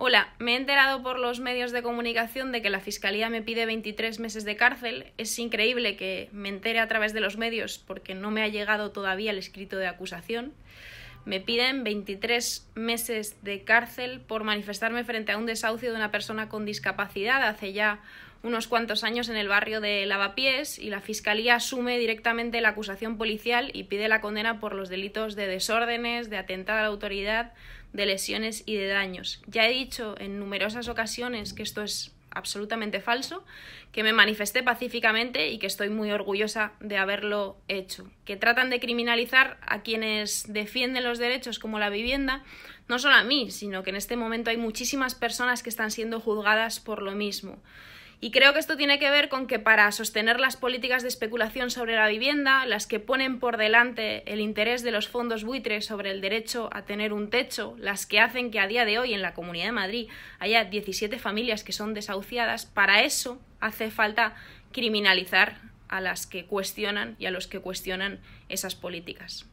Hola, me he enterado por los medios de comunicación de que la Fiscalía me pide 23 meses de cárcel. Es increíble que me entere a través de los medios porque no me ha llegado todavía el escrito de acusación. Me piden 23 meses de cárcel por manifestarme frente a un desahucio de una persona con discapacidad hace ya unos cuantos años en el barrio de Lavapiés y la Fiscalía asume directamente la acusación policial y pide la condena por los delitos de desórdenes, de atentado a la autoridad, de lesiones y de daños. Ya he dicho en numerosas ocasiones que esto es absolutamente falso, que me manifesté pacíficamente y que estoy muy orgullosa de haberlo hecho. Que tratan de criminalizar a quienes defienden los derechos como la vivienda, no solo a mí, sino que en este momento hay muchísimas personas que están siendo juzgadas por lo mismo. Y creo que esto tiene que ver con que para sostener las políticas de especulación sobre la vivienda, las que ponen por delante el interés de los fondos buitres sobre el derecho a tener un techo, las que hacen que a día de hoy en la Comunidad de Madrid haya 17 familias que son desahuciadas, para eso hace falta criminalizar a las que cuestionan y a los que cuestionan esas políticas.